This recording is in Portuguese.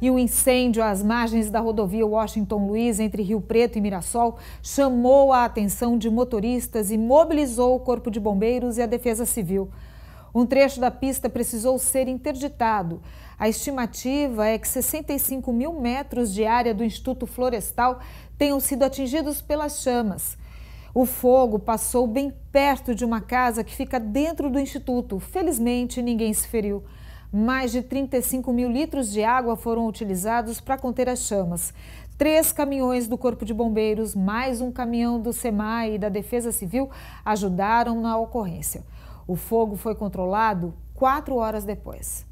E o incêndio às margens da rodovia Washington Luiz, entre Rio Preto e Mirassol, chamou a atenção de motoristas e mobilizou o Corpo de Bombeiros e a Defesa Civil. Um trecho da pista precisou ser interditado. A estimativa é que 65 mil metros de área do Instituto Florestal tenham sido atingidos pelas chamas. O fogo passou bem perto de uma casa que fica dentro do Instituto. Felizmente, ninguém se feriu. Mais de 35 mil litros de água foram utilizados para conter as chamas. Três caminhões do Corpo de Bombeiros, mais um caminhão do SEMAI e da Defesa Civil ajudaram na ocorrência. O fogo foi controlado quatro horas depois.